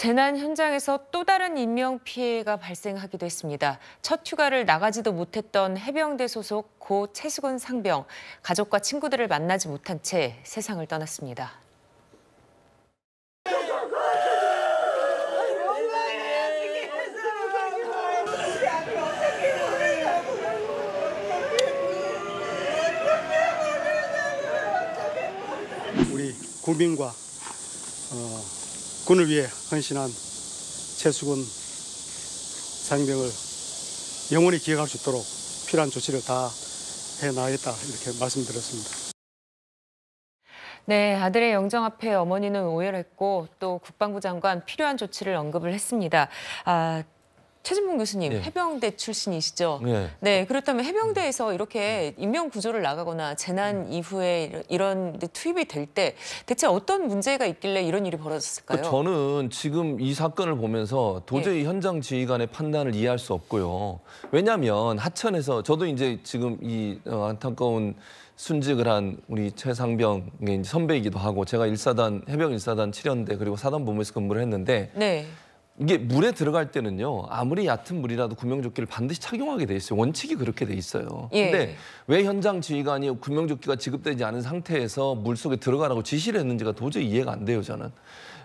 재난 현장에서 또 다른 인명 피해가 발생하기도 했습니다. 첫 휴가를 나가지도 못했던 해병대 소속 고 최수근 상병 가족과 친구들을 만나지 못한 채 세상을 떠났습니다. 우리 고민과 어, 군을 위해 헌신한 최수근 상병을 영원히 기억할 수 있도록 필요한 조치를 다 해나가겠다 이렇게 말씀드렸습니다. 네, 아들의 영정 앞에 어머니는 오열했고 또 국방부 장관 필요한 조치를 언급을 했습니다. 아, 최진봉 교수님 예. 해병대 출신이시죠? 예. 네, 그렇다면 해병대에서 이렇게 인명 구조를 나가거나 재난 음. 이후에 이런 데 투입이 될 때 대체 어떤 문제가 있길래 이런 일이 벌어졌을까요? 그 저는 지금 이 사건을 보면서 도저히 예. 현장 지휘관의 판단을 이해할 수 없고요. 왜냐하면 하천에서 저도 이제 지금 이 어, 안타까운 순직을 한 우리 최상병의 선배이기도 하고 제가 일사단 해병 일사단 7연대 그리고 사단본부에서 근무를 했는데 네. 이게 물에 들어갈 때는요 아무리 얕은 물이라도 구명조끼를 반드시 착용하게 돼 있어요 원칙이 그렇게 돼 있어요 예. 근데 왜 현장 지휘관이 구명조끼가 지급되지 않은 상태에서 물속에 들어가라고 지시를 했는지가 도저히 이해가 안 돼요 저는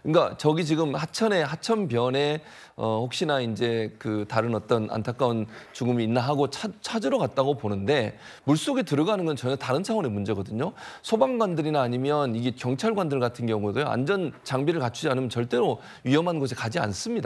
그러니까 저기 지금 하천에 하천변에 어 혹시나 이제 그 다른 어떤 안타까운 죽음이 있나 하고 찾, 찾으러 갔다고 보는데 물속에 들어가는 건 전혀 다른 차원의 문제거든요 소방관들이나 아니면 이게 경찰관들 같은 경우도요 안전 장비를 갖추지 않으면 절대로 위험한 곳에 가지 않습니다.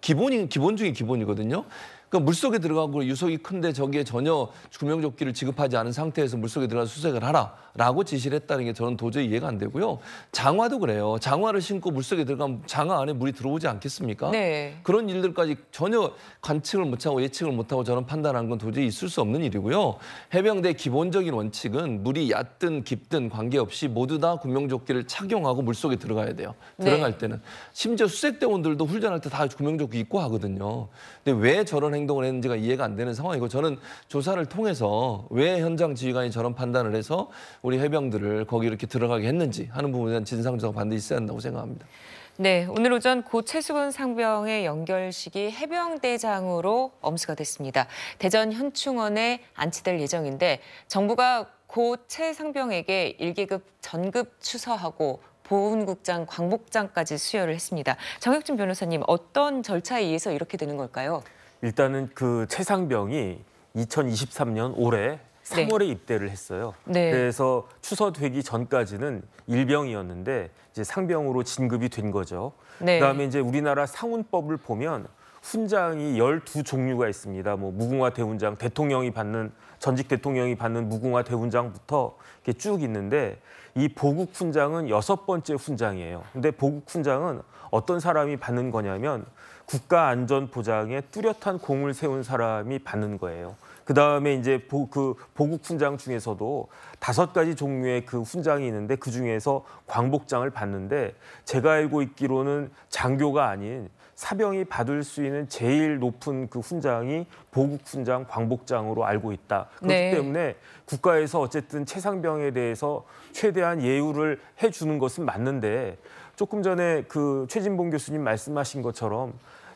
기본이 기본 중에 기본이거든요. 그러니까 물속에 들어가고 유속이 큰데 저기에 전혀 구명조끼를 지급하지 않은 상태에서 물속에 들어가서 수색을 하라라고 지시를 했다는 게 저는 도저히 이해가 안 되고요. 장화도 그래요. 장화를 신고 물속에 들어가면 장화 안에 물이 들어오지 않겠습니까? 네. 그런 일들까지 전혀 관측을 못하고 예측을 못하고 저는 판단한 건 도저히 있을 수 없는 일이고요. 해병대 기본적인 원칙은 물이 얕든 깊든 관계없이 모두 다 구명조끼를 착용하고 물속에 들어가야 돼요. 네. 들어갈 네. 때는. 심지어 수색대원들도 훈련할 때 다 구명조끼 입고 하거든요. 근데 왜 저런 행동을 했는지가 이해가 안 되는 상황이고 저는 조사를 통해서 왜 현장 지휘관이 저런 판단을 해서 우리 해병들을 거기 이렇게 들어가게 했는지 하는 부분에 대한 진상조사가 반드시 있어야 한다고 생각합니다. 네, 오늘 오전 고 최수근 상병의 연결식이 해병대장으로 엄수가 됐습니다. 대전 현충원에 안치될 예정인데 정부가 고최 상병에게 일계급 전급 추서하고 보훈국장, 광복장까지 수여를 했습니다. 정혁진 변호사님, 어떤 절차에 의해서 이렇게 되는 걸까요? 일단은 그 최상병이 2023년 올해 3월에 입대를 했어요. 네. 그래서 추서되기 전까지는 일병이었는데 이제 상병으로 진급이 된 거죠. 네. 그다음에 이제 우리나라 상훈법을 보면 훈장이 12종류가 있습니다. 뭐 무궁화 대훈장, 대통령이 받는 전직 대통령이 받는 무궁화 대훈장부터 이렇게 쭉 있는데 이 보국 훈장은 여섯 번째 훈장이에요. 근데 보국 훈장은 어떤 사람이 받는 거냐면 국가 안전 보장에 뚜렷한 공을 세운 사람이 받는 거예요. 그다음에 이제 보, 그 보국 훈장 중에서도 다섯 가지 종류의 그 훈장이 있는데 그중에서 광복장을 받는데 제가 알고 있기로는 장교가 아닌 사병이 받을 수 있는 제일 높은 그 훈장이 보국 훈장, 광복장으로 알고 있다. 그렇기 네. 때문에 국가에서 어쨌든 최상병에 대해서 최대한 예우를 해주는 것은 맞는데 조금 전에 그 최진봉 교수님 말씀하신 것처럼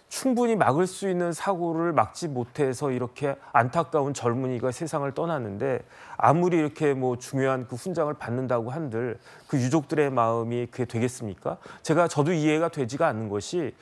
충분히 막을 수 있는 사고를 막지 못해서 이렇게 안타까운 젊은이가 세상을 떠났는데 아무리 이렇게 뭐 중요한 그 훈장을 받는다고 한들 그 유족들의 마음이 그게 되겠습니까? 제가 저도 이해가 되지가 않는 것이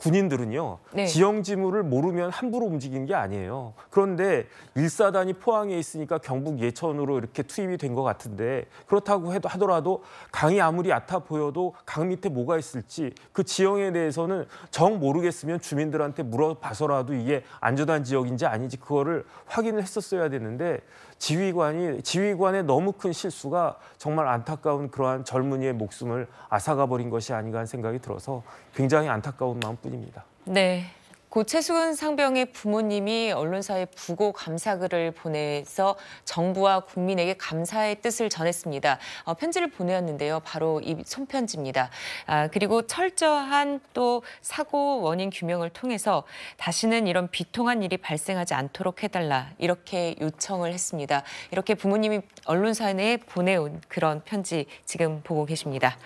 군인들은요 네. 지형 지물을 모르면 함부로 움직이는게 아니에요. 그런데 일사단이 포항에 있으니까 경북 예천으로 이렇게 투입이 된 것 같은데 그렇다고 해도 하더라도 강이 아무리 얕아 보여도 강 밑에 뭐가 있을지 그 지형에 대해서는 정 모르겠으면 주민들한테 물어봐서라도 이게 안전한 지역인지 아닌지 그거를 확인을 했었어야 되는데 지휘관이 지휘관의 너무 큰 실수가 정말 안타까운 그러한 젊은이의 목숨을 앗아가 버린 것이 아닌가 하는 생각이 들어서 굉장히 안타까운 마음. 뿐 뿐입니다. 네. 고최수은 상병의 부모님이 언론사에 부고 감사글을 보내서 정부와 국민에게 감사의 뜻을 전했습니다. 어, 편지를 보내었는데요. 바로 이 손편지입니다. 아, 그리고 철저한 또 사고 원인 규명을 통해서 다시는 이런 비통한 일이 발생하지 않도록 해달라 이렇게 요청을 했습니다. 이렇게 부모님이 언론사에 보내온 그런 편지 지금 보고 계십니다.